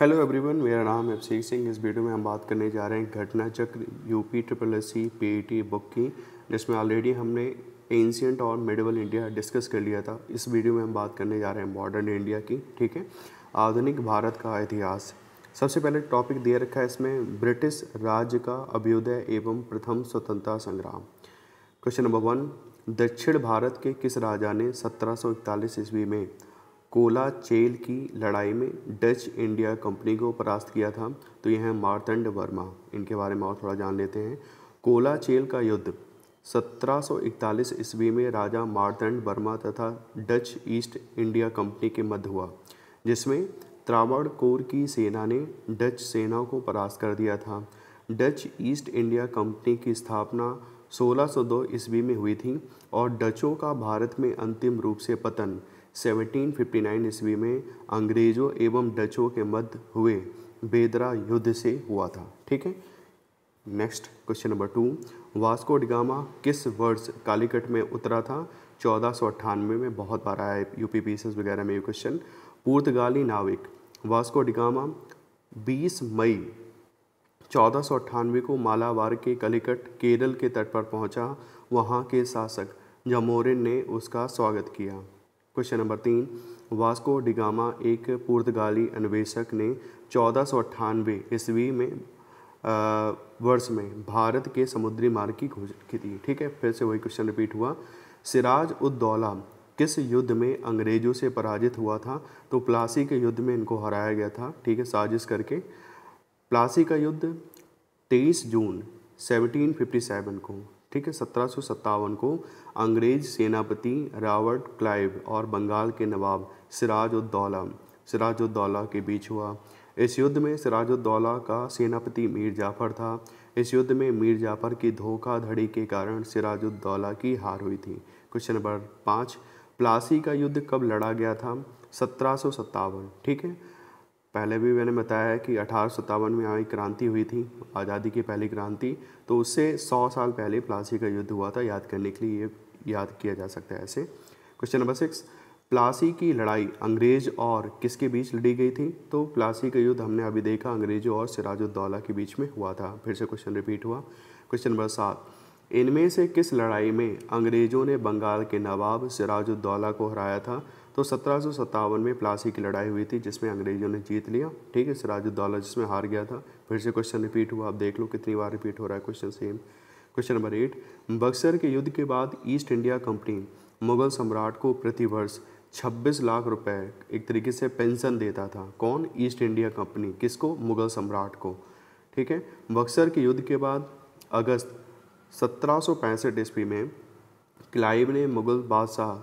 hello everyone मेरा नाम अभिषेक सिंह इस वीडियो में हम बात करने जा रहे हैं घटना चक्र UP triple S C P book की जिसमें ऑलरेडी हमने एंशियंट और मेडिवल इंडिया डिस्कस कर लिया था इस वीडियो में हम बात करने जा रहे हैं मॉडर्न इंडिया की ठीक है आधुनिक भारत का इतिहास सबसे पहले टॉपिक दे रखा है इसमें ब्रिटिश राज्य का अभ्युदय एवं प्रथम स्वतंत्रता संग्राम क्वेश्चन नंबर वन दक्षिण भारत के किस राजा ने इकतालीस ईस्वी में कोला चेल की लड़ाई में डच इंडिया कंपनी को परास्त किया था तो यह है मारतंड वर्मा इनके बारे में और थोड़ा जान लेते हैं कोला चेल का युद्ध 1741 ईस्वी में राजा मारतंड वर्मा तथा डच ईस्ट इंडिया कंपनी के मध्य हुआ जिसमें कोर की सेना ने डच सेना को परास्त कर दिया था डच ईस्ट इंडिया कंपनी की स्थापना 1602 ईस्वी में हुई थी और डचों का भारत में अंतिम रूप से पतन 1759 ईस्वी में अंग्रेजों एवं डचों के मध्य हुए बेदरा युद्ध से हुआ था ठीक है next question number two Vasco da Gama किस वर्ष कालीकट में उतरा था चौदह सौ अट्ठानवे में बहुत बार आया यू पी वगैरह में ये क्वेश्चन पुर्तगाली नाविक वास्को डिगामा 20 मई चौदह सौ अट्ठानवे को मालाबार के कलिकट केरल के तट पर पहुंचा वहां के शासक जमोरिन ने उसका स्वागत किया क्वेश्चन नंबर तीन वास्को डिगामा एक पुर्तगाली अन्वेषक ने चौदह ईस्वी में वर्ष में भारत के समुद्री मार्ग की खोज की थी ठीक है फिर से वही क्वेश्चन रिपीट हुआ सिराज उद्दौला किस युद्ध में अंग्रेजों से पराजित हुआ था तो प्लासी के युद्ध में इनको हराया गया था ठीक है साजिश करके प्लासी का युद्ध 23 जून 1757 को ठीक है सत्रह को अंग्रेज सेनापति रावर्ट क्लाइव और बंगाल के नवाब सिराज उद्दौला सिराज उद्दौला के बीच हुआ इस युद्ध में सिराज उद्दौला का सेनापति मीर जाफ़र था इस युद्ध में मीर जाफ़र की धोखाधड़ी के कारण सिराज उद्दौला की हार हुई थी क्वेश्चन नंबर पाँच प्लासी का युद्ध कब लड़ा गया था सत्रह ठीक है पहले भी मैंने बताया है कि अठारह में यहाँ एक क्रांति हुई थी आज़ादी की पहली क्रांति तो उससे सौ साल पहले प्लासी का युद्ध हुआ था याद करने के लिए ये याद किया जा सकता है ऐसे क्वेश्चन नंबर सिक्स प्लासी की लड़ाई अंग्रेज और किसके बीच लड़ी गई थी तो प्लासी का युद्ध हमने अभी देखा अंग्रेजों और सिराजुद्दौला के बीच में हुआ था फिर से क्वेश्चन रिपीट हुआ क्वेश्चन नंबर सात इनमें से किस लड़ाई में अंग्रेज़ों ने बंगाल के नवाब सिराजुद्दौला को हराया था तो सत्रह में प्लासी की लड़ाई हुई थी जिसमें अंग्रेजों ने जीत लिया ठीक है सिराजुद्दौला जिसमें हार गया था फिर से क्वेश्चन रिपीट हुआ आप देख लो कितनी बार रिपीट हो रहा है question same question number eight Buxar के युद्ध के बाद ईस्ट इंडिया कंपनी मुगल सम्राट को प्रतिवर्ष छब्बीस लाख रुपए एक तरीके से पेंशन देता था कौन ईस्ट इंडिया कंपनी किसको मुगल सम्राट को ठीक है बक्सर के युद्ध के बाद अगस्त सत्रह ईस्वी में क्लाइव ने मुगल बादशाह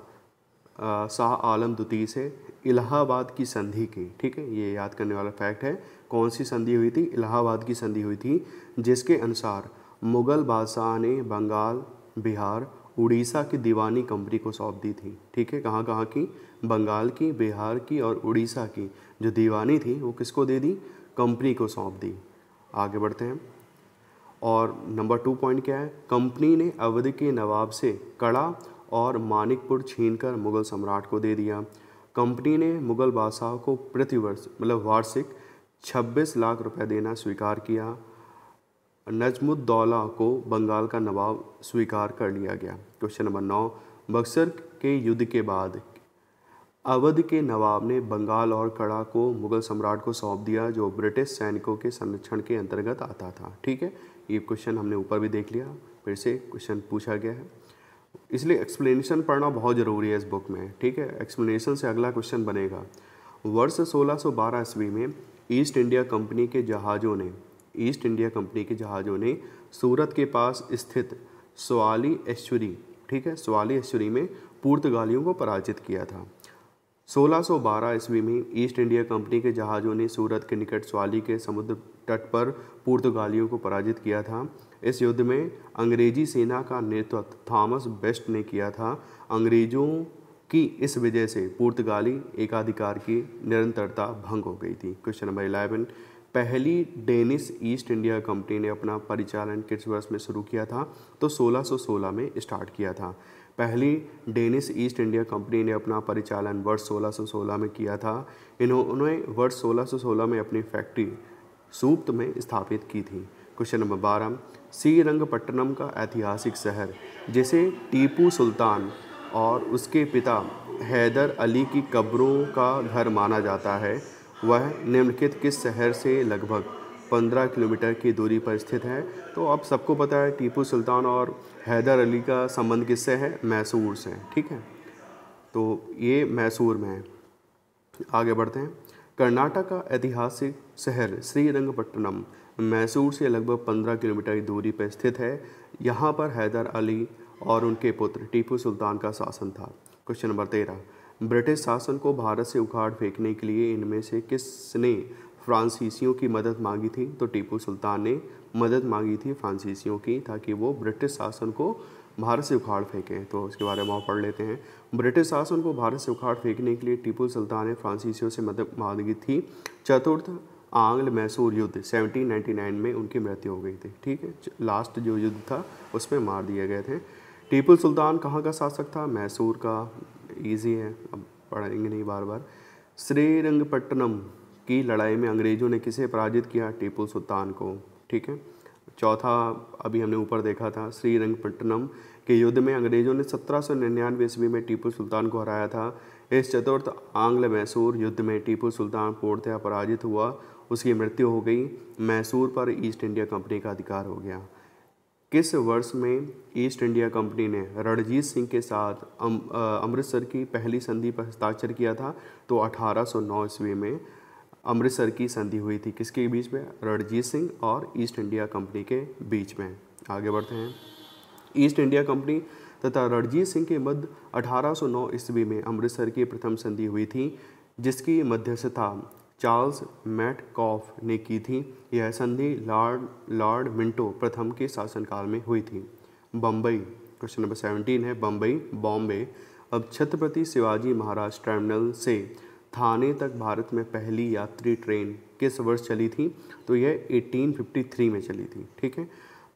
शाह आलम द्वितीय से इलाहाबाद की संधि की ठीक है ये याद करने वाला फैक्ट है कौन सी संधि हुई थी इलाहाबाद की संधि हुई थी जिसके अनुसार मुग़ल बादशाह ने बंगाल बिहार उड़ीसा की दीवानी कंपनी को सौंप दी थी ठीक है कहाँ कहाँ की बंगाल की बिहार की और उड़ीसा की जो दीवानी थी वो किसको दे दी कंपनी को सौंप दी आगे बढ़ते हैं और नंबर टू पॉइंट क्या है कंपनी ने अवध के नवाब से कड़ा और मानिकपुर छीनकर मुगल सम्राट को दे दिया कंपनी ने मुगल बादशाह को प्रतिवर्ष मतलब वार्षिक 26 लाख रुपए देना स्वीकार किया नजमुद्दौला को बंगाल का नवाब स्वीकार कर लिया गया क्वेश्चन नंबर नौ बक्सर के युद्ध के बाद अवध के नवाब ने बंगाल और कड़ा को मुगल सम्राट को सौंप दिया जो ब्रिटिश सैनिकों के संरक्षण के अंतर्गत आता था ठीक है ये क्वेश्चन हमने ऊपर भी देख लिया फिर से क्वेश्चन पूछा गया है इसलिए एक्सप्लेनेशन पढ़ना बहुत ज़रूरी है इस बुक में ठीक है एक्सप्लेनेशन से अगला क्वेश्चन बनेगा वर्ष 1612 ईस्वी में ईस्ट इंडिया कंपनी के जहाज़ों ने ईस्ट इंडिया कंपनी के जहाज़ों ने सूरत के पास स्थित सवाली एश्वरी ठीक है सवाली ऐश्वरी में पुर्तगालियों को पराजित किया था 1612 ईस्वी में ईस्ट इंडिया कंपनी के जहाज़ों ने सूरत के निकट सवाली के समुद्र तट पर पुर्तगालियों को पराजित किया था इस युद्ध में अंग्रेजी सेना का नेतृत्व थॉमस बेस्ट ने किया था अंग्रेजों की इस वजह से पुर्तगाली एकाधिकार की निरंतरता भंग हो गई थी क्वेश्चन नंबर इलेवन पहली डेनिस ईस्ट इंडिया कंपनी ने अपना परिचालन किस वर्ष में शुरू किया था तो 1616 में स्टार्ट किया था पहली डेनिस ईस्ट इंडिया कंपनी ने अपना परिचालन वर्ष 1616 में किया था इन्होंने वर्ष 1616 में अपनी फैक्ट्री सूप्त में स्थापित की थी क्वेश्चन नंबर बारह श्रीरंगपट्टनम का ऐतिहासिक शहर जिसे टीपू सुल्तान और उसके पिता हैदर अली की कब्रों का घर माना जाता है वह निम्नलिखित किस शहर से लगभग 15 किलोमीटर की दूरी पर स्थित है तो अब सबको पता है टीपू सुल्तान और हैदर अली का संबंध किससे है मैसूर से ठीक है तो ये मैसूर में है आगे बढ़ते हैं कर्नाटक का ऐतिहासिक शहर श्रीरंगपट्टनम मैसूर से लगभग 15 किलोमीटर की दूरी पर स्थित है यहाँ पर हैदर अली और उनके पुत्र टीपू सुल्तान का शासन था क्वेश्चन नंबर तेरह ब्रिटिश शासन को भारत से उखाड़ फेंकने के लिए इनमें से किसने फ्रांसीसियों की मदद मांगी थी तो टीपू सुल्तान ने मदद मांगी थी फ्रांसीसियों की ताकि वो ब्रिटिश शासन को भारत से उखाड़ फेंकें तो उसके बारे में आप पढ़ लेते हैं ब्रिटिश शासन को भारत से उखाड़ फेंकने के लिए टीपू सुल्तान ने फ्रांसीसियों से मदद मांगी थी चतुर्थ आंग्ल मैसूर युद्ध 1799 में उनकी मृत्यु हो गई थी ठीक है लास्ट जो युद्ध था उसमें मार दिए गए थे टीपू सुल्तान कहाँ का शासक था मैसूर का ईजी है अब पढ़ेंगे नहीं बार बार श्रीरंगपट्टनम की लड़ाई में अंग्रेज़ों ने किसे पराजित किया टीपू सुल्तान को ठीक है चौथा अभी हमने ऊपर देखा था श्रीरंगपट्टनम के युद्ध में अंग्रेज़ों ने सत्रह सौ निन्यानवे ईस्वी में टीपू सुल्तान को हराया था इस चतुर्थ आंग्ल मैसूर युद्ध में टीपू सुल्तान पूर्णतया पराजित हुआ उसकी मृत्यु हो गई मैसूर पर ईस्ट इंडिया कंपनी का अधिकार हो गया किस वर्ष में ईस्ट इंडिया कंपनी ने रणजीत सिंह के साथ अमृतसर की पहली संधि पर हस्ताक्षर किया था तो 1809 ईस्वी में अमृतसर की संधि हुई थी किसके बीच में रणजीत सिंह और ईस्ट इंडिया कंपनी के बीच में आगे बढ़ते हैं ईस्ट इंडिया कंपनी तथा रणजीत सिंह के मध्य 1809 ईस्वी में अमृतसर की प्रथम संधि हुई थी जिसकी मध्यस्थता चार्ल्स मैटकॉफ ने की थी यह संधि लॉर्ड लॉर्ड मिंटो प्रथम के शासनकाल में हुई थी बम्बई क्वेश्चन नंबर सेवनटीन है बम्बई बॉम्बे अब छत्रपति शिवाजी महाराज टर्मिनल से थाने तक भारत में पहली यात्री ट्रेन किस वर्ष चली थी तो यह 1853 में चली थी ठीक है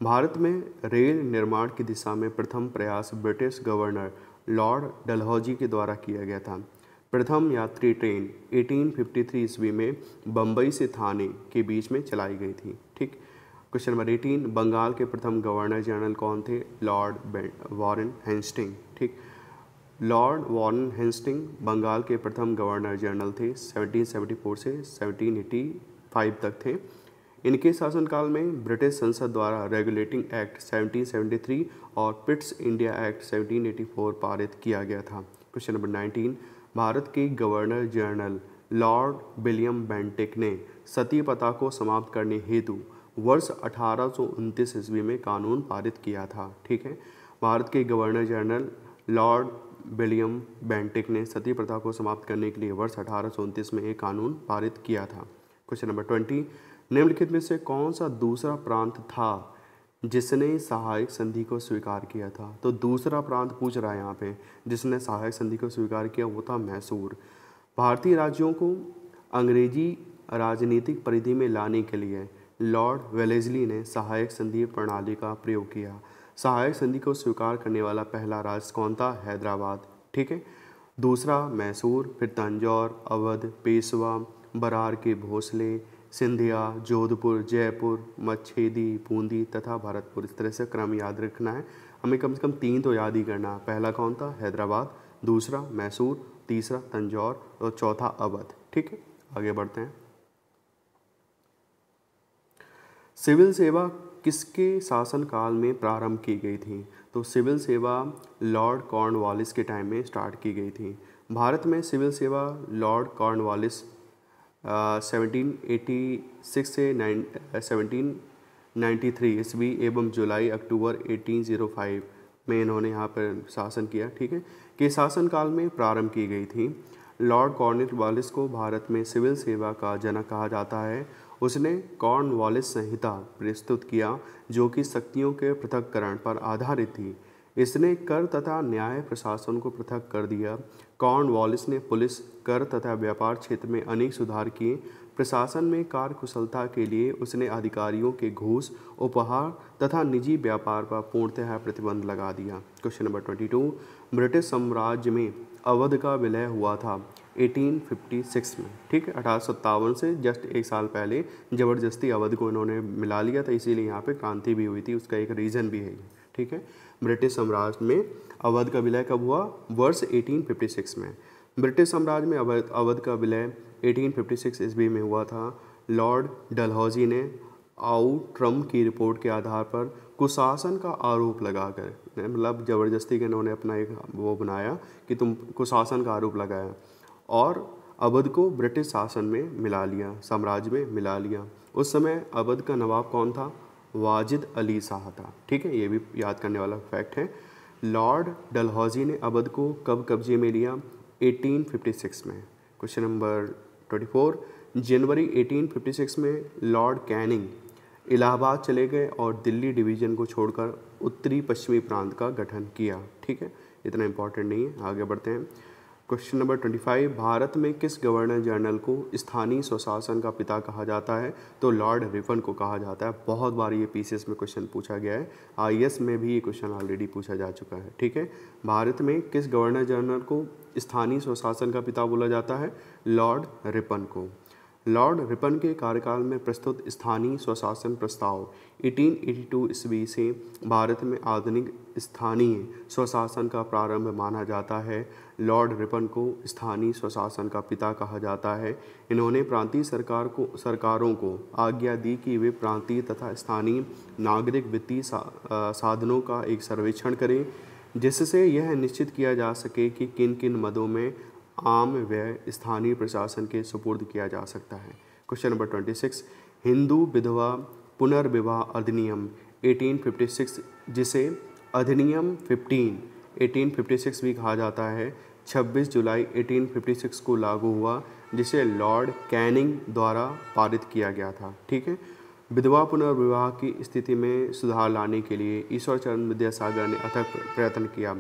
भारत में रेल निर्माण की दिशा में प्रथम प्रयास ब्रिटिश गवर्नर लॉर्ड डलहौजी के द्वारा किया गया था प्रथम यात्री ट्रेन 1853 ईस्वी में बम्बई से थाने के बीच में चलाई गई थी ठीक क्वेश्चन नंबर 18 बंगाल के प्रथम गवर्नर जनरल कौन थे लॉर्ड वॉरेन हेंस्टिंग ठीक लॉर्ड वॉरेन हेंस्टिंग बंगाल के प्रथम गवर्नर जनरल थे 1774 से 1785 तक थे इनके शासनकाल में ब्रिटिश संसद द्वारा रेगुलेटिंग एक्ट 1773 और पिट्स इंडिया एक्ट 1784 पारित किया गया था क्वेश्चन नंबर भारत के governor general Lord William Bentinck ने सती प्रथा को समाप्त करने हेतु वर्ष अठारह ईस्वी में कानून पारित किया था ठीक है भारत के governor general Lord William Bentinck ने सती प्रथा को समाप्त करने के लिए वर्ष अठारह में एक कानून पारित किया था क्वेश्चन नंबर ट्वेंटी निम्नलिखित में से कौन सा दूसरा प्रांत था जिसने सहायक संधि को स्वीकार किया था तो दूसरा प्रांत पूछ रहा है यहाँ पे जिसने सहायक संधि को स्वीकार किया वो था मैसूर भारतीय राज्यों को अंग्रेजी राजनीतिक परिधि में लाने के लिए लॉर्ड वेलेजली ने सहायक संधि प्रणाली का प्रयोग किया सहायक संधि को स्वीकार करने वाला पहला राज्य कौन था हैदराबाद ठीक है दूसरा मैसूर फिर तंजौर अवध पेशवा बरार के भोसले सिंधिया जोधपुर जयपुर मच्छेदी बूंदी तथा भरतपुर इस तरह से क्रम याद रखना है हमें कम से कम तीन तो याद ही करना है पहला कौन था हैदराबाद दूसरा मैसूर तीसरा तंजौर और चौथा अवध ठीक है आगे बढ़ते हैं सिविल सेवा किसके शासनकाल में प्रारंभ की गई थी तो सिविल सेवा लॉर्ड कॉर्नवालिस के टाइम में स्टार्ट की गई थी भारत में सिविल सेवा Lord Cornwallis seventeen eighty six से nine uh, seventeen ninety three ईस्वी एवं जुलाई अक्टूबर एटीन ज़ीरो फाइव में इन्होंने यहाँ पर शासन किया ठीक है कि शासन काल में प्रारंभ की गई थी लॉर्ड कॉर्निल वॉलिस को भारत में सिविल सेवा का जनक कहा जाता है उसने कॉर्न वॉलिस संहिता प्रस्तुत किया जो कि शक्तियों के पृथककरण पर आधारित थी इसने कर तथा न्याय प्रशासन को पृथक कर दिया कॉर्न वॉलिस ने पुलिस कर तथा व्यापार क्षेत्र में अनेक सुधार किए प्रशासन में कार्य कुशलता के लिए उसने अधिकारियों के घूस उपहार तथा निजी व्यापार पर पूर्णतः प्रतिबंध लगा दिया question number twenty two British साम्राज्य में अवध का विलय हुआ था 1856 में ठीक है अठारह से जस्ट एक साल पहले ज़बरदस्ती अवध को इन्होंने मिला लिया था इसीलिए यहाँ पे क्रांति भी हुई थी उसका एक रीज़न भी है ठीक है ब्रिटिश साम्राज्य में अवध का विलय कब हुआ वर्ष 1856 में ब्रिटिश साम्राज्य में अवध अवध का विलय 1856 फिफ्टी ईस्वी में हुआ था लॉर्ड डलहौजी ने आउ ट्रम्प की रिपोर्ट के आधार पर कुशासन का आरोप लगाकर मतलब ज़बरदस्ती के इन्होंने अपना एक वो बनाया कि तुम कुशासन का आरोप लगाया और अवध को ब्रिटिश शासन में मिला लिया साम्राज्य में मिला लिया उस समय अवध का नवाब कौन था वाजिद अली शाह था ठीक है ये भी याद करने वाला फैक्ट है लॉर्ड डलहौजी ने अवध को कब कब्जे में लिया 1856 में क्वेश्चन नंबर 24 जनवरी 1856 में लॉर्ड कैनिंग इलाहाबाद चले गए और दिल्ली डिवीजन को छोड़कर उत्तरी पश्चिमी प्रांत का गठन किया ठीक है इतना इम्पोर्टेंट नहीं है आगे बढ़ते हैं question number twenty five Bharat में किस गवर्नर जनरल को स्थानीय स्वशासन का पिता कहा जाता है तो लॉर्ड रिफन को कहा जाता है बहुत बार ये पीसीएस में क्वेश्चन पूछा गया है आईएएस में भी ये क्वेश्चन ऑलरेडी पूछा जा चुका है ठीक है भारत में किस गवर्नर जनरल को स्थानीय स्वशासन का पिता बोला जाता है लॉर्ड रिपन को लॉर्ड रिपन के कार्यकाल में प्रस्तुत स्थानीय स्वशासन प्रस्ताव 1882 ईस्वी से भारत में आधुनिक स्थानीय स्वशासन का प्रारंभ माना जाता है लॉर्ड रिपन को स्थानीय स्वशासन का पिता कहा जाता है इन्होंने प्रांतीय सरकार को सरकारों को आज्ञा दी कि वे प्रांतीय तथा स्थानीय नागरिक वित्तीय सा, साधनों का एक सर्वेक्षण करें जिससे यह निश्चित किया जा सके कि किन किन मदों में आम व्यय स्थानीय प्रशासन के सुपुर्द किया जा सकता है question number twenty six Hindu विधवा पुनर्विवाह अधिनियम 1856 जिसे अधिनियम 15 1856 भी कहा जाता है 26 जुलाई 1856 को लागू हुआ जिसे लॉर्ड कैनिंग द्वारा पारित किया गया था ठीक है विधवा पुनर्विवाह की स्थिति में सुधार लाने के लिए ईश्वर चंद्र विद्यासागर ने अथक प्रयत्न किया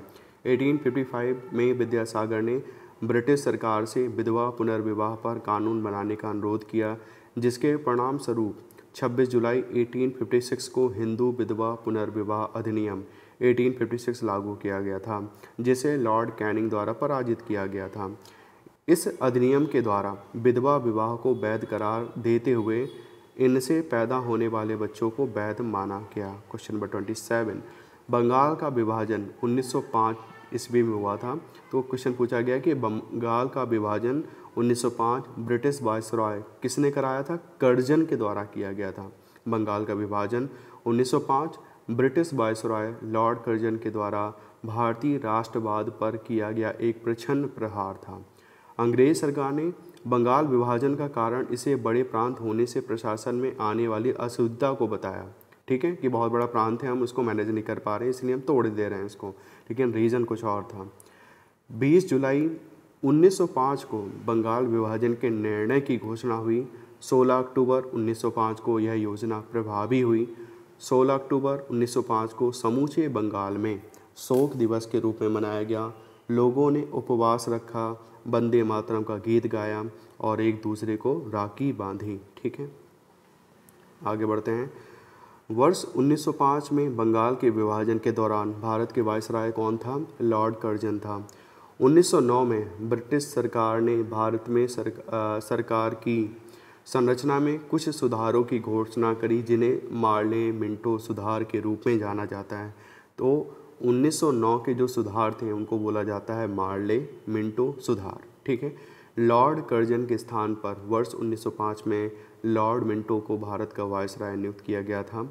1855 में विद्यासागर ने ब्रिटिश सरकार से विधवा पुनर्विवाह पर कानून बनाने का अनुरोध किया जिसके परिणाम स्वरूप 26 जुलाई 1856 को हिंदू विधवा पुनर्विवाह अधिनियम 1856 लागू किया गया था जिसे लॉर्ड कैनिंग द्वारा पराजित किया गया था इस अधिनियम के द्वारा विधवा विवाह को वैध करार देते हुए इनसे पैदा होने वाले बच्चों को वैध माना गया question number twenty seven Bengal का विभाजन 1905 ईस्वी में हुआ था तो क्वेश्चन पूछा गया कि बंगाल का विभाजन 1905 ब्रिटिश वायसरॉय किसने कराया था कर्जन के द्वारा किया गया था बंगाल का विभाजन 1905 ब्रिटिश वायसरॉय लॉर्ड कर्जन के द्वारा भारतीय राष्ट्रवाद पर किया गया एक प्रछन्न प्रहार था अंग्रेज सरकार ने बंगाल विभाजन का कारण इसे बड़े प्रांत होने से प्रशासन में आने वाली अशुद्धता को बताया ठीक है कि बहुत बड़ा प्रांत है हम उसको मैनेज नहीं कर पा रहे इसलिए हम तोड़ दे रहे हैं इसको लेकिन रीज़न कुछ और था 20 जुलाई 1905 को बंगाल विभाजन के निर्णय की घोषणा हुई 16 अक्टूबर 1905 को यह योजना प्रभावी हुई 16 अक्टूबर 1905 को समूचे बंगाल में शोक दिवस के रूप में मनाया गया लोगों ने उपवास रखा बंदे मातरम का गीत गाया और एक दूसरे को राखी बांधी ठीक है आगे बढ़ते हैं वर्ष 1905 में बंगाल के विभाजन के दौरान भारत के वायसराय कौन था लॉर्ड कर्जन था 1909 में ब्रिटिश सरकार ने भारत में सर, आ, सरकार की संरचना में कुछ सुधारों की घोषणा करी जिन्हें मार्ले मिंटो सुधार के रूप में जाना जाता है तो 1909 के जो सुधार थे उनको बोला जाता है मार्ले मिंटो सुधार ठीक है लॉर्ड कर्जन के स्थान पर वर्ष 1905 में लॉर्ड मिंटो को भारत का वायसराय नियुक्त किया गया था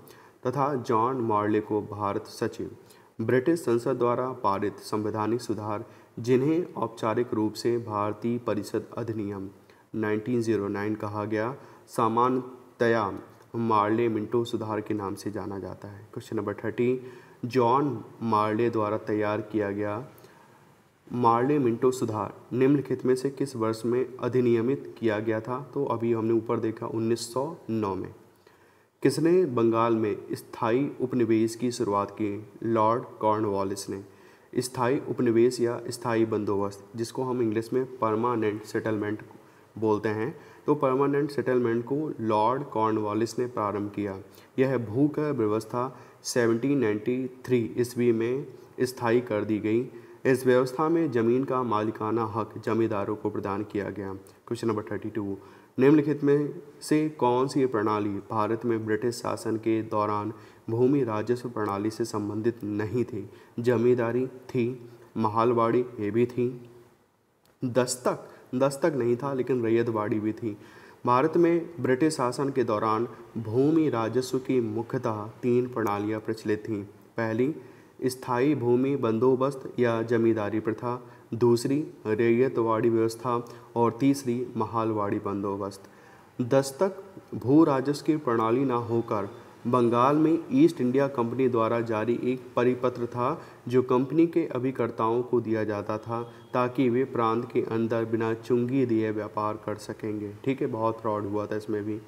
तथा जॉन मार्ले को भारत सचिव ब्रिटिश संसद द्वारा पारित संवैधानिक सुधार जिन्हें औपचारिक रूप से भारतीय परिषद अधिनियम 1909 कहा गया सामान्यतया मार्ले मिंटो सुधार के नाम से जाना जाता है question number thirty John Morley द्वारा तैयार किया गया मार्ले मिंटो सुधार निम्नलिखित में से किस वर्ष में अधिनियमित किया गया था तो अभी हमने ऊपर देखा 1909 में किसने बंगाल में स्थाई उपनिवेश की शुरुआत की लॉर्ड कॉर्नवालिस ने स्थाई उपनिवेश या स्थाई बंदोबस्त जिसको हम इंग्लिश में परमानेंट सेटलमेंट बोलते हैं तो परमानेंट सेटलमेंट को लॉर्ड कॉर्नवालिस ने प्रारंभ किया यह भू व्यवस्था 1793 ईस्वी में स्थाई कर दी गई इस व्यवस्था में ज़मीन का मालिकाना हक जमींदारों को प्रदान किया गया क्वेश्चन नंबर थर्टी टू निम्नलिखित में से कौन सी प्रणाली भारत में ब्रिटिश शासन के दौरान भूमि राजस्व प्रणाली से संबंधित नहीं थी जमींदारी थी महालवाड़ी ये भी थी दस्तक दस्तक नहीं था लेकिन रैयतवाड़ी भी थी भारत में ब्रिटिश शासन के दौरान भूमि राजस्व की मुख्यतः तीन प्रणालियां प्रचलित थीं पहली स्थायी भूमि बंदोबस्त या जमींदारी प्रथा दूसरी रेयतवाड़ी व्यवस्था और तीसरी महालवाड़ी बंदोबस्त दस्तक भू राजस्व की प्रणाली ना होकर बंगाल में ईस्ट इंडिया कंपनी द्वारा जारी एक परिपत्र था जो कंपनी के अभिकर्ताओं को दिया जाता था ताकि वे प्रांत के अंदर बिना चुंगी दिए व्यापार कर सकेंगे ठीक है बहुत फ्रॉड हुआ था इसमें भी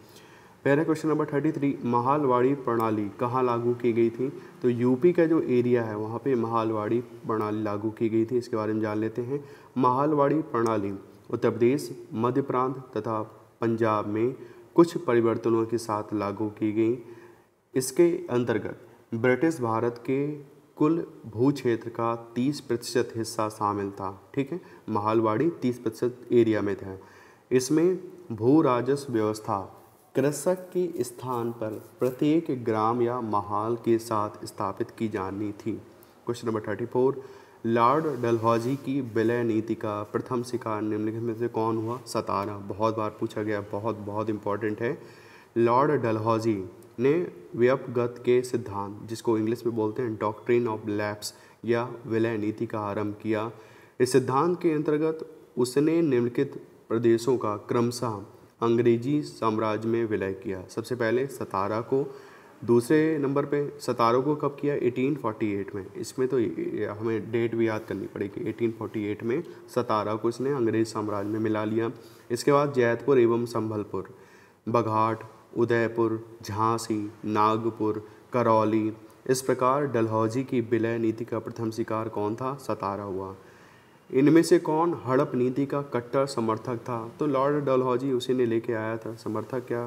पहला question number thirty three Mahalwari प्रणाली कहाँ लागू की गई थी तो यूपी का जो एरिया है वहाँ पे महालवाड़ी प्रणाली लागू की गई थी इसके बारे में जान लेते हैं महालवाड़ी प्रणाली उत्तर प्रदेश मध्य प्रांत तथा पंजाब में कुछ परिवर्तनों के साथ लागू की गई इसके अंतर्गत ब्रिटिश भारत के कुल भू क्षेत्र का 30 प्रतिशत हिस्सा शामिल था ठीक है महालवाड़ी 30 प्रतिशत एरिया में था इसमें भू राजस्व व्यवस्था कृषक के स्थान पर प्रत्येक ग्राम या महाल के साथ स्थापित की जानी थी question number thirty four Lord Dalhousie की विलय नीति का प्रथम शिकार निम्नलिखित में से कौन हुआ सतारा बहुत बार पूछा गया बहुत बहुत इंपॉर्टेंट है लॉर्ड डलहौजी ने व्यपगत के सिद्धांत जिसको इंग्लिश में बोलते हैं डॉक्ट्रिन ऑफ लैप्स या विलय नीति का आरंभ किया इस सिद्धांत के अंतर्गत उसने निम्नलिखित प्रदेशों का क्रमशः अंग्रेजी साम्राज्य में विलय किया सबसे पहले सतारा को दूसरे नंबर पे सतारों को कब किया 1848 में इसमें तो हमें डेट भी याद करनी पड़ेगी 1848 में सतारा को इसने अंग्रेज साम्राज्य में मिला लिया इसके बाद जैतपुर एवं संभलपुर बघाट उदयपुर झांसी नागपुर करौली इस प्रकार डलहौजी की विलय नीति का प्रथम शिकार कौन था सतारा हुआ इनमें से कौन हड़प नीति का कट्टर समर्थक था तो लॉर्ड डलहौजी उसी ने लेके आया था समर्थक क्या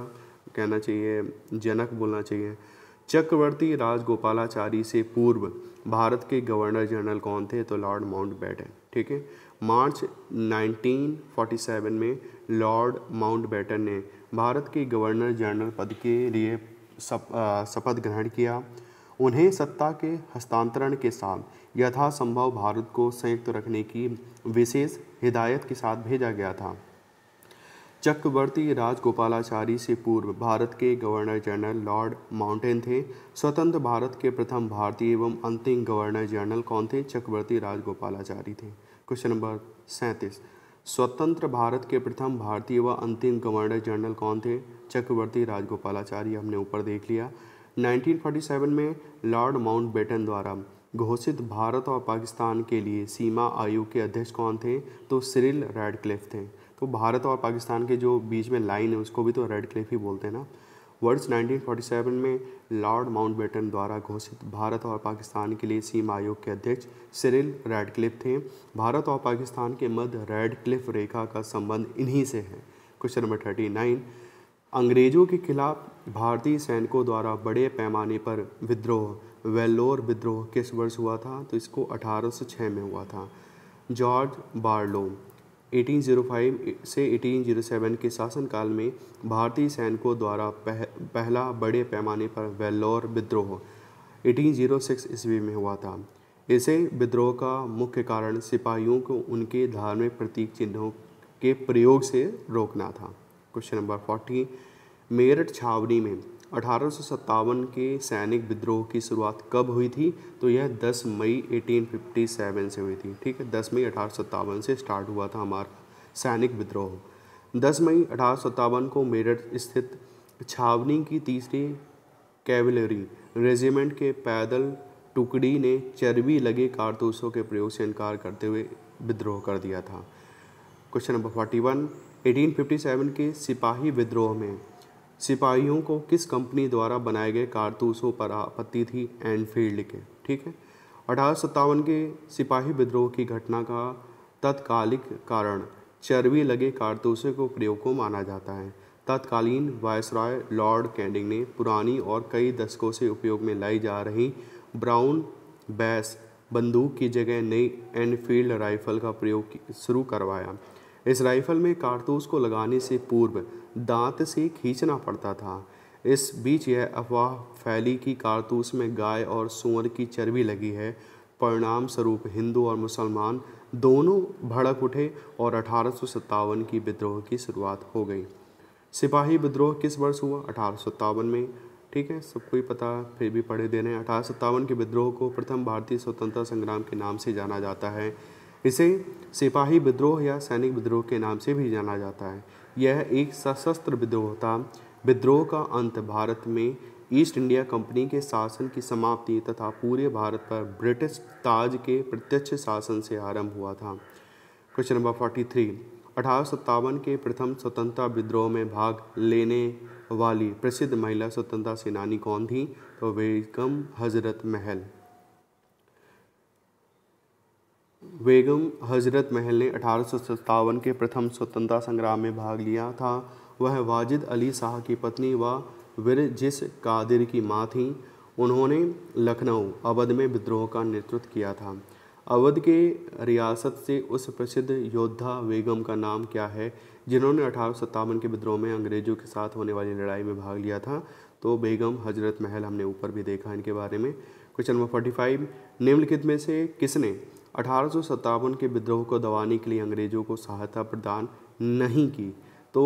कहना चाहिए जनक बोलना चाहिए चक्रवर्ती राजगोपालाचारी से पूर्व भारत के गवर्नर जनरल कौन थे तो लॉर्ड माउंट बैटन ठीक है मार्च 1947 में लॉर्ड माउंट बैटन ने भारत के गवर्नर जनरल पद के लिए शपथ ग्रहण किया उन्हें सत्ता के हस्तांतरण के साथ यथासंभव भारत को संयुक्त रखने की विशेष हिदायत के साथ भेजा गया था चक्रवर्ती राजगोपालाचारी से पूर्व भारत के गवर्नर जनरल लॉर्ड माउंटेन थे स्वतंत्र भारत के प्रथम भारतीय एवं अंतिम गवर्नर जनरल कौन थे चक्रवर्ती राजगोपालाचारी थे क्वेश्चन नंबर सैंतीस स्वतंत्र भारत के प्रथम भारतीय व अंतिम गवर्नर जनरल कौन थे चक्रवर्ती राजगोपालाचारी हमने ऊपर देख लिया 1947 में लॉर्ड माउंट बेटन द्वारा घोषित भारत और पाकिस्तान के लिए सीमा आयोग के अध्यक्ष कौन थे तो सिरिल रेडक्लिफ थे तो भारत और पाकिस्तान के जो बीच में लाइन है उसको भी तो रेडक्लिफ ही बोलते हैं ना वर्ष 1947 में लॉर्ड माउंटबेटन द्वारा घोषित भारत और पाकिस्तान के लिए सीमा आयोग के अध्यक्ष सिरिल रेडक्लिफ थे भारत और पाकिस्तान के मध्य रेडक्लिफ रेखा का संबंध इन्हीं से है क्वेश्चन नंबर थर्टी नाइन अंग्रेज़ों के खिलाफ भारतीय सैनिकों द्वारा बड़े पैमाने पर विद्रोह वेलोर विद्रोह किस वर्ष हुआ था तो इसको 1806 में हुआ था जॉर्ज बार्लो 1805 से 1807 के शासनकाल में भारतीय सैनिकों द्वारा पह, पहला बड़े पैमाने पर वेल्लोर विद्रोह 1806 ईस्वी में हुआ था इसे विद्रोह का मुख्य कारण सिपाहियों को उनके धार्मिक प्रतीक चिन्हों के प्रयोग से रोकना था क्वेश्चन नंबर फोर्टी मेरठ छावनी में अठारह के सैनिक विद्रोह की शुरुआत कब हुई थी तो यह 10 मई 1857 से हुई थी ठीक है 10 मई अठारह से स्टार्ट हुआ था हमारा सैनिक विद्रोह 10 मई अठारह को मेरठ स्थित छावनी की तीसरी कैवलरी रेजिमेंट के पैदल टुकड़ी ने चर्बी लगे कारतूसों के प्रयोग से इनकार करते हुए विद्रोह कर दिया था question number forty one eighteen fifty seven के सिपाही विद्रोह में सिपाहियों को किस कंपनी द्वारा बनाए गए कारतूसों पर आपत्ति थी एनफील्ड के ठीक है अठारह के सिपाही विद्रोह की घटना का तत्कालिक कारण चर्बी लगे कारतूसों को प्रयोग को माना जाता है तत्कालीन वायसराय लॉर्ड कैंडिंग ने पुरानी और कई दशकों से उपयोग में लाई जा रही ब्राउन बैस बंदूक की जगह नई एनफील्ड राइफल का प्रयोग शुरू करवाया इस राइफल में कारतूस को लगाने से पूर्व दांत से खींचना पड़ता था इस बीच यह अफवाह फैली कि कारतूस में गाय और सूअर की चर्बी लगी है परिणाम स्वरूप हिंदू और मुसलमान दोनों भड़क उठे और अठारह की विद्रोह की शुरुआत हो गई सिपाही विद्रोह किस वर्ष हुआ अठारह में ठीक है सबको ही पता फिर भी पढ़े दे रहे हैं सत्तावन के विद्रोह को प्रथम भारतीय स्वतंत्रता संग्राम के नाम से जाना जाता है इसे सिपाही विद्रोह या सैनिक विद्रोह के नाम से भी जाना जाता है यह एक सशस्त्र विद्रोह था विद्रोह का अंत भारत में ईस्ट इंडिया कंपनी के शासन की समाप्ति तथा पूरे भारत पर ब्रिटिश ताज के प्रत्यक्ष शासन से आरंभ हुआ था क्वेश्चन नंबर फोर्टी थ्री अठारह सत्तावन के प्रथम स्वतंत्रता विद्रोह में भाग लेने वाली प्रसिद्ध महिला स्वतंत्रता सेनानी कौन थी तो बेगम हजरत महल बेगम हजरत महल ने अठारह के प्रथम स्वतंत्रता संग्राम में भाग लिया था वह वाजिद अली शाह की पत्नी व जिस कादिर की माँ थीं उन्होंने लखनऊ अवध में विद्रोह का नेतृत्व किया था अवध के रियासत से उस प्रसिद्ध योद्धा बेगम का नाम क्या है जिन्होंने अठारह के विद्रोह में अंग्रेज़ों के साथ होने वाली लड़ाई में भाग लिया था तो बेगम हजरत महल हमने ऊपर भी देखा इनके बारे में क्वेश्चन नंबर फोर्टी फाइव निम्नलिखित में से किसने अठारह के विद्रोह को दबाने के लिए अंग्रेज़ों को सहायता प्रदान नहीं की तो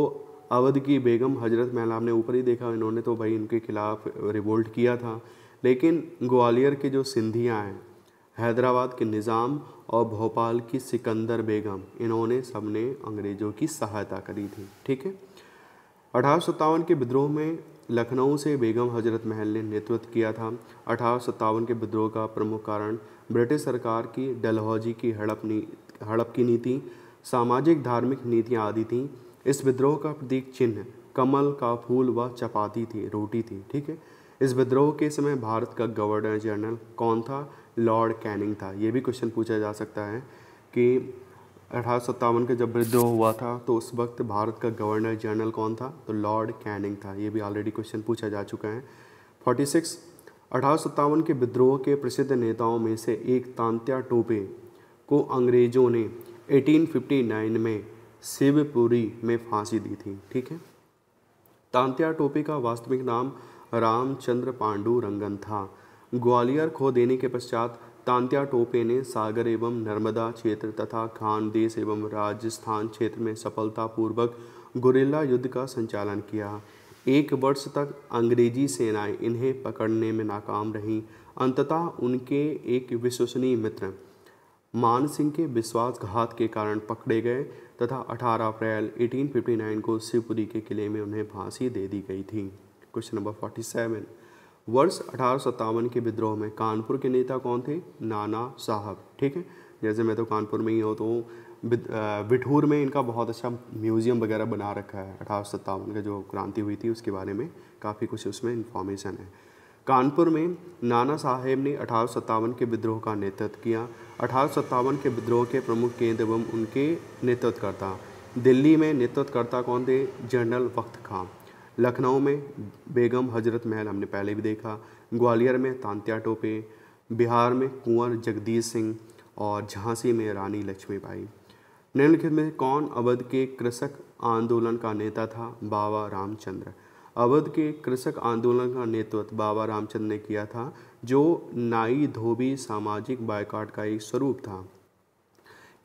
अवध की बेगम हजरत महल ने ऊपर ही देखा इन्होंने तो भाई इनके खिलाफ रिवोल्ट किया था लेकिन ग्वालियर के जो सिंधियाँ हैं हैदराबाद के निज़ाम और भोपाल की सिकंदर बेगम इन्होंने सबने अंग्रेज़ों की सहायता करी थी ठीक है अठारह के विद्रोह में लखनऊ से बेगम हजरत महल ने नेतृत्व किया था अठारह के विद्रोह का प्रमुख कारण ब्रिटिश सरकार की डलहौजी की हड़प नी हड़प की नीति सामाजिक धार्मिक नीतियाँ आदि थीं इस विद्रोह का प्रतीक चिन्ह कमल का फूल व चपाती थी रोटी थी ठीक है इस विद्रोह के समय भारत का गवर्नर जनरल कौन था लॉर्ड कैनिंग था ये भी क्वेश्चन पूछा जा सकता है कि अठारह का जब विद्रोह हुआ था तो उस वक्त भारत का गवर्नर जनरल कौन था तो लॉर्ड कैनिंग था ये भी ऑलरेडी क्वेश्चन पूछा जा चुका है 46 अठारह के विद्रोह के प्रसिद्ध नेताओं में से एक तांत्या टोपे को अंग्रेजों ने 1859 में शिवपुरी में फांसी दी थी ठीक है तांत्या टोपे का वास्तविक नाम रामचंद्र पांडु रंगन था ग्वालियर खो देने के पश्चात तांत्या टोपे ने सागर एवं नर्मदा क्षेत्र तथा खानदेश एवं राजस्थान क्षेत्र में सफलतापूर्वक गुरिल्ला युद्ध का संचालन किया एक वर्ष तक अंग्रेजी सेनाएं इन्हें पकड़ने में नाकाम रहीं अंततः उनके एक विश्वसनीय मित्र मान सिंह के विश्वासघात के कारण पकड़े गए तथा 18 अप्रैल 1859 को शिवपुरी के किले में उन्हें फांसी दे दी गई थी क्वेश्चन नंबर 47 वर्ष अठारह के विद्रोह में कानपुर के नेता कौन थे नाना साहब ठीक है जैसे मैं तो कानपुर में ही होता हूँ तो बिठूर में इनका बहुत अच्छा म्यूज़ियम वगैरह बना रखा है अठारह का जो क्रांति हुई थी उसके बारे में काफ़ी कुछ उसमें इंफॉर्मेशन है कानपुर में नाना साहेब ने अठारह के विद्रोह का नेतृत्व किया अठारह के विद्रोह के प्रमुख केंद्र एवं उनके नेतृत्वकर्ता दिल्ली में नेतृत्वकर्ता कौन थे जनरल वक्त खां लखनऊ में बेगम हजरत महल हमने पहले भी देखा ग्वालियर में तांत्या टोपे बिहार में कुंवर जगदीश सिंह और झांसी में रानी लक्ष्मीबाई निम्नलिखित में कौन अवध के कृषक आंदोलन का नेता था बाबा रामचंद्र अवध के कृषक आंदोलन का नेतृत्व बाबा रामचंद्र ने किया था जो नाई धोबी सामाजिक बायकाट का एक स्वरूप था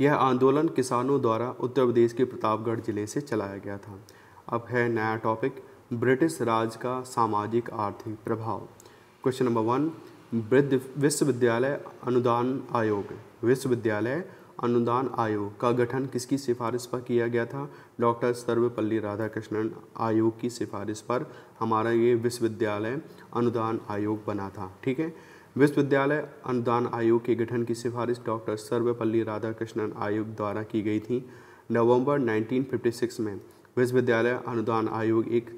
यह आंदोलन किसानों द्वारा उत्तर प्रदेश के प्रतापगढ़ जिले से चलाया गया था अब है नया टॉपिक ब्रिटिश राज का सामाजिक आर्थिक प्रभाव क्वेश्चन नंबर वन विश्वविद्यालय अनुदान आयोग विश्वविद्यालय अनुदान आयोग का गठन किसकी सिफारिश पर किया गया था डॉक्टर सर्वपल्ली राधाकृष्णन आयोग की सिफारिश पर हमारा ये विश्वविद्यालय अनुदान आयोग बना था ठीक है विश्वविद्यालय अनुदान आयोग के गठन की सिफारिश डॉक्टर सर्वपल्ली राधाकृष्णन आयोग द्वारा की गई थी नवंबर 1956 में विश्वविद्यालय अनुदान आयोग एक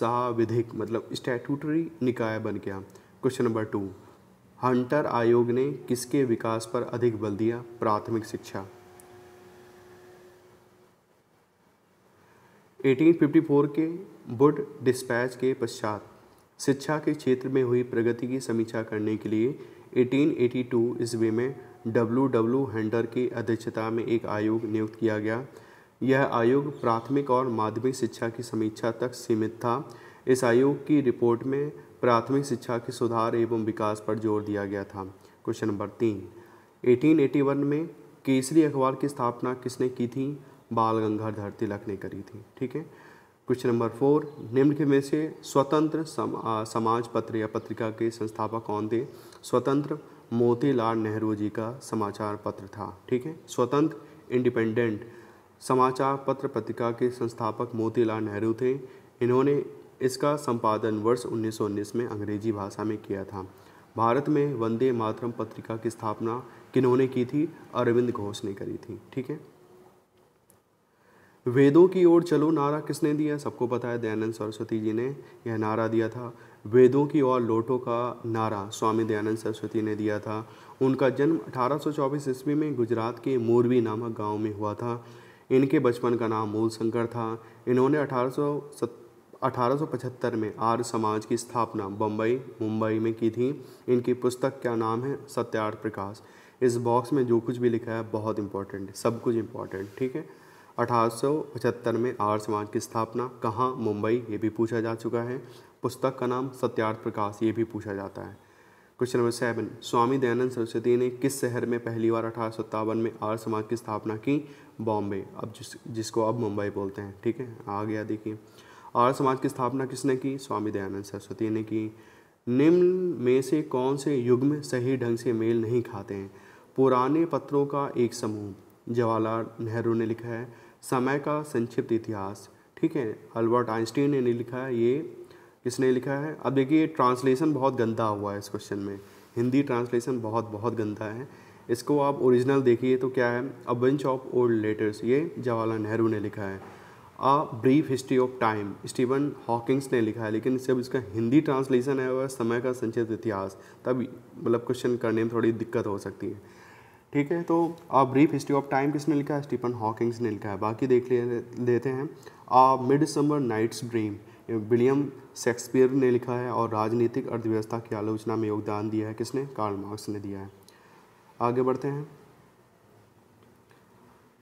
सविधिक मतलब स्टैटूटरी निकाय बन गया क्वेश्चन नंबर टू हंटर आयोग ने किसके विकास पर अधिक बल दिया प्राथमिक शिक्षा 1854 के बुड डिस्पैच के पश्चात शिक्षा के क्षेत्र में हुई प्रगति की समीक्षा करने के लिए 1882 ईस्वी में डब्ल्यू डब्ल्यू हंटर की अध्यक्षता में एक आयोग नियुक्त किया गया यह आयोग प्राथमिक और माध्यमिक शिक्षा की समीक्षा तक सीमित था इस आयोग की रिपोर्ट में प्राथमिक शिक्षा के सुधार एवं विकास पर जोर दिया गया था क्वेश्चन नंबर तीन 1881 में केसरी अखबार की स्थापना किसने की थी बाल गंगाधर तिलक ने करी थी ठीक है क्वेश्चन नंबर फोर निम्न में से स्वतंत्र सम, आ, समाज पत्र या पत्रिका के संस्थापक कौन थे स्वतंत्र मोतीलाल नेहरू जी का समाचार पत्र था ठीक है स्वतंत्र इंडिपेंडेंट समाचार पत्र पत्रिका के संस्थापक मोतीलाल नेहरू थे इन्होंने इसका संपादन वर्ष 1919 में अंग्रेजी भाषा में किया था भारत में वंदे मातरम पत्रिका की स्थापना किन्होंने की थी अरविंद घोष ने करी थी ठीक है वेदों की ओर चलो नारा किसने दिया सबको पता है दयानंद सरस्वती जी ने यह नारा दिया था वेदों की ओर लोटो का नारा स्वामी दयानंद सरस्वती ने दिया था उनका जन्म 1824 ईस्वी में गुजरात के मोरवी नामक गांव में हुआ था इनके बचपन का नाम मूल शंकर था इन्होंने अठारह 1875 में आर्य समाज की स्थापना बम्बई मुंबई में की थी इनकी पुस्तक क्या नाम है सत्यार्थ प्रकाश इस बॉक्स में जो कुछ भी लिखा है बहुत इंपॉर्टेंट है सब कुछ इम्पॉर्टेंट ठीक है 1875 में आर्य समाज की स्थापना कहाँ मुंबई ये भी पूछा जा चुका है पुस्तक का नाम सत्यार्थ प्रकाश ये भी पूछा जाता है question number seven Swami Dayanand Saraswati ने किस शहर में पहली बार अठारह में आर्य समाज की स्थापना की बॉम्बे अब जिस जिसको अब मुंबई बोलते हैं ठीक है आ गया देखिए आर्य समाज की स्थापना किसने की स्वामी दयानंद सरस्वती ने की निम्न में से कौन से युग्म सही ढंग से मेल नहीं खाते हैं पुराने पत्रों का एक समूह जवाहरलाल नेहरू ने लिखा है समय का संक्षिप्त इतिहास ठीक है अल्बर्ट आइंस्टीन ने लिखा है ये किसने लिखा है अब देखिए ट्रांसलेशन बहुत गंदा हुआ है इस क्वेश्चन में हिंदी ट्रांसलेशन बहुत बहुत गंदा है इसको आप ओरिजिनल देखिए तो क्या है a bunch of old letters ये जवाहरलाल नेहरू ने लिखा है a brief history of time Stephen Hawkings ने लिखा है लेकिन जब इसका हिंदी ट्रांसलेशन है वह समय का संचित इतिहास तब मतलब क्वेश्चन करने में थोड़ी दिक्कत हो सकती है ठीक है तो a brief history of time किसने लिखा है स्टीफन हॉकिंग्स ने लिखा है बाकी देख ले लेते हैं a midsummer night's dream William Shakespeare ने लिखा है और राजनीतिक अर्थव्यवस्था की आलोचना में योगदान दिया है किसने कार्ल मार्क्स ने दिया है आगे बढ़ते हैं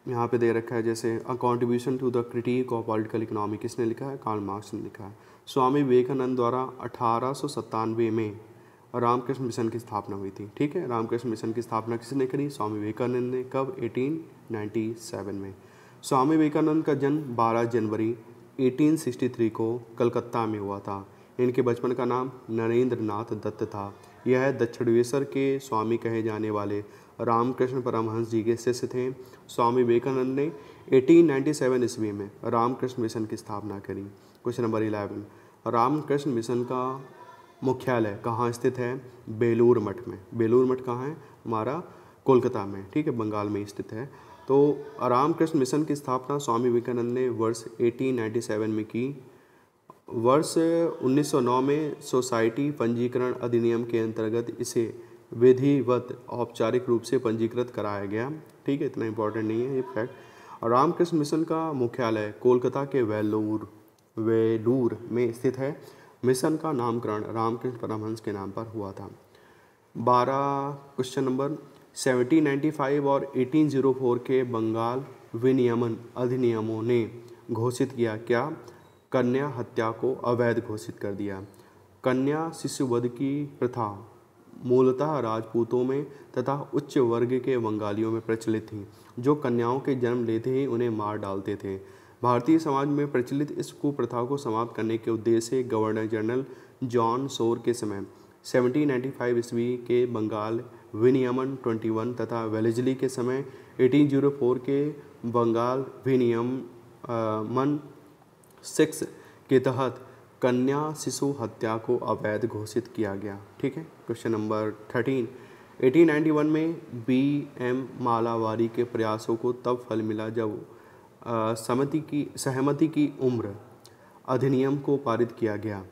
यहाँ पे दे रखा है जैसे a contribution to the critique of political economy किसने लिखा है कार्ल मार्क्स ने लिखा है स्वामी विवेकानंद द्वारा अठारह में रामकृष्ण मिशन की स्थापना हुई थी ठीक है रामकृष्ण मिशन की स्थापना किसने करी स्वामी विवेकानंद ने कब 1897 में स्वामी विवेकानंद का जन्म 12 जनवरी 1863 को कलकत्ता में हुआ था इनके बचपन का नाम नरेंद्र नाथ दत्त था यह दक्षिणेश्वर के स्वामी कहे जाने वाले रामकृष्ण परमहंस जी के शिष्य थे स्वामी विवेकानंद ने 1897 ईस्वी में रामकृष्ण मिशन की स्थापना करी question number eleven Ramakrishna mission का मुख्यालय कहाँ स्थित है बेलूर मठ में बेलूर मठ कहाँ है हमारा कोलकाता में ठीक है बंगाल में स्थित है तो रामकृष्ण मिशन की स्थापना स्वामी विवेकानंद ने वर्ष 1897 में की वर्ष 1909 में सोसाइटी पंजीकरण अधिनियम के अंतर्गत इसे विधिवत औपचारिक रूप से पंजीकृत कराया गया ठीक है इतना इम्पोर्टेंट नहीं है ये फैक्ट और रामकृष्ण मिशन का मुख्यालय कोलकाता के वेलोर वेलूर में स्थित है मिशन का नामकरण रामकृष्ण परमहंस के नाम पर हुआ था बारह क्वेश्चन नंबर 1795 और 1804 के बंगाल विनियमन अधिनियमों ने घोषित किया क्या कन्या हत्या को अवैध घोषित कर दिया कन्या शिशुवध की प्रथा मूलतः राजपूतों में तथा उच्च वर्ग के बंगालियों में प्रचलित थीं जो कन्याओं के जन्म लेते ही उन्हें मार डालते थे भारतीय समाज में प्रचलित इस कुप्रथा को समाप्त करने के उद्देश्य से गवर्नर जनरल जॉन सोर के समय 1795 ईस्वी के बंगाल विनियमन 21 तथा वेलेजली के समय 1804 के बंगाल विनियमन सिक्स के तहत कन्या शिशु हत्या को अवैध घोषित किया गया ठीक है क्वेश्चन नंबर थर्टीन 1891 में बी एम मालावारी के प्रयासों को तब फल मिला जब सहमति की सहमति की उम्र अधिनियम को पारित किया गया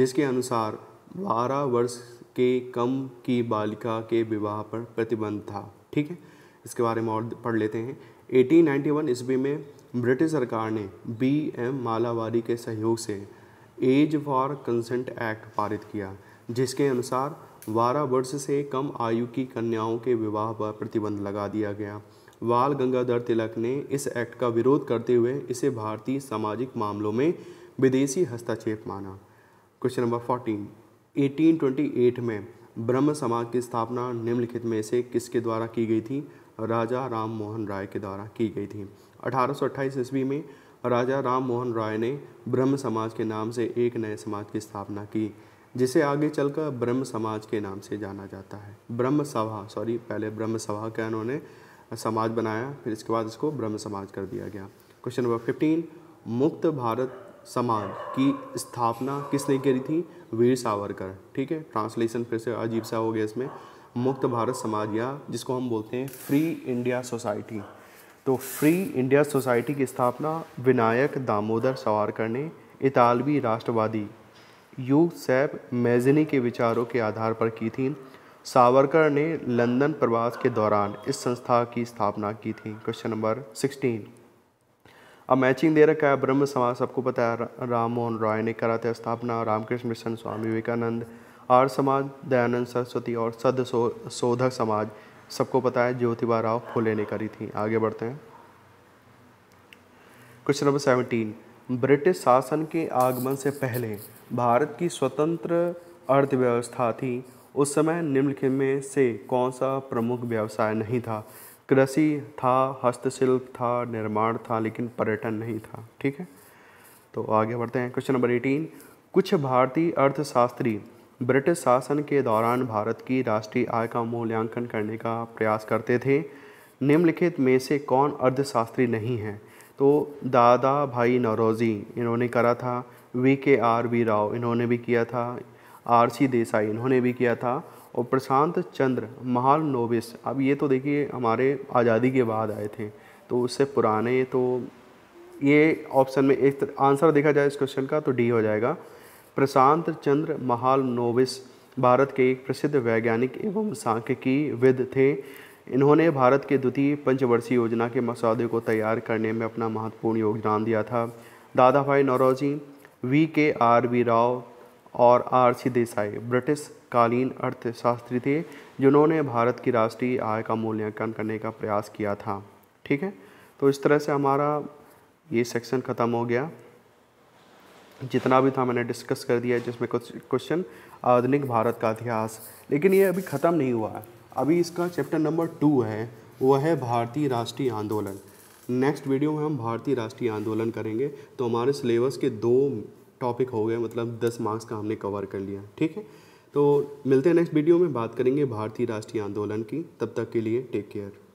जिसके अनुसार 12 वर्ष के कम की बालिका के विवाह पर प्रतिबंध था ठीक है इसके बारे में और पढ़ लेते हैं 1891 ईस्वी में ब्रिटिश सरकार ने बी एम मालावारी के सहयोग से एज फॉर कंसेंट एक्ट पारित किया जिसके अनुसार 12 वर्ष से कम आयु की कन्याओं के विवाह पर प्रतिबंध लगा दिया गया बाल गंगाधर तिलक ने इस एक्ट का विरोध करते हुए इसे भारतीय सामाजिक मामलों में विदेशी हस्तक्षेप माना क्वेश्चन नंबर फोर्टीन 1828 में ब्रह्म समाज की स्थापना निम्नलिखित में से किसके द्वारा की गई थी राजा राम मोहन राय के द्वारा की गई थी अठारह ईस्वी में राजा राम मोहन राय ने ब्रह्म समाज के नाम से एक नए समाज की स्थापना की जिसे आगे चलकर ब्रह्म समाज के नाम से जाना जाता है ब्रह्म सभा सॉरी पहले ब्रह्म सभा का उन्होंने समाज बनाया फिर इसके बाद इसको ब्रह्म समाज कर दिया गया क्वेश्चन नंबर फिफ्टीन मुक्त भारत समाज की स्थापना किसने करी थी वीर सावरकर ठीक है ट्रांसलेशन फिर से अजीब सा हो गया इसमें मुक्त भारत समाज या जिसको हम बोलते हैं फ्री इंडिया सोसाइटी तो फ्री इंडिया सोसाइटी की स्थापना विनायक दामोदर सावरकर ने इतालवी राष्ट्रवादी यू सैप मैजनी के विचारों के आधार पर की थी सावरकर ने लंदन प्रवास के दौरान इस संस्था की स्थापना की थी क्वेश्चन नंबर सिक्सटीन अब मैचिंग दे रखा है ब्रह्म समाज सबको पता है राम मोहन रॉय ने करा था स्थापना रामकृष्ण मिशन स्वामी विवेकानंद आर समाज दयानंद सरस्वती और सद सो, शोधक समाज सबको पता है ज्योतिबा राव फूले ने करी थी आगे बढ़ते हैं क्वेश्चन नंबर सेवनटीन ब्रिटिश शासन के आगमन से पहले भारत की स्वतंत्र अर्थव्यवस्था थी उस समय निम्नलिखित में से कौन सा प्रमुख व्यवसाय नहीं था कृषि था हस्तशिल्प था निर्माण था लेकिन पर्यटन नहीं था ठीक है तो आगे बढ़ते हैं क्वेश्चन नंबर एटीन कुछ भारतीय अर्थशास्त्री ब्रिटिश शासन के दौरान भारत की राष्ट्रीय आय का मूल्यांकन करने का प्रयास करते थे निम्नलिखित में से कौन अर्थशास्त्री नहीं है तो दादा भाई नरोजी इन्होंने करा था we K R V Rao इन्होंने भी किया था आर सी देसाई इन्होंने भी किया था और प्रशांत चंद्र महाल नोबिस अब ये तो देखिए हमारे आज़ादी के बाद आए थे तो उससे पुराने तो ये ऑप्शन में एक आंसर देखा जाए इस क्वेश्चन का तो डी हो जाएगा प्रशांत चंद्र महालनोविस भारत के एक प्रसिद्ध वैज्ञानिक एवं सांख्यिकी विद थे इन्होंने भारत के द्वितीय पंचवर्षीय योजना के मसौदे को तैयार करने में अपना महत्वपूर्ण योगदान दिया था Dadabhai Naoroji V K R V Rao और आर सी देसाई ब्रिटिश कालीन अर्थशास्त्री थे जिन्होंने भारत की राष्ट्रीय आय का मूल्यांकन करने का प्रयास किया था ठीक है तो इस तरह से हमारा ये सेक्शन ख़त्म हो गया जितना भी था मैंने डिस्कस कर दिया जिसमें कुछ क्वेश्चन आधुनिक भारत का इतिहास लेकिन ये अभी ख़त्म नहीं हुआ है अभी इसका चैप्टर नंबर टू है वो है भारतीय राष्ट्रीय आंदोलन नेक्स्ट वीडियो में हम भारतीय राष्ट्रीय आंदोलन करेंगे तो हमारे सिलेबस के दो टॉपिक हो गए मतलब दस मार्क्स का हमने कवर कर लिया ठीक है तो मिलते हैं नेक्स्ट वीडियो में बात करेंगे भारतीय राष्ट्रीय आंदोलन की तब तक के लिए टेक केयर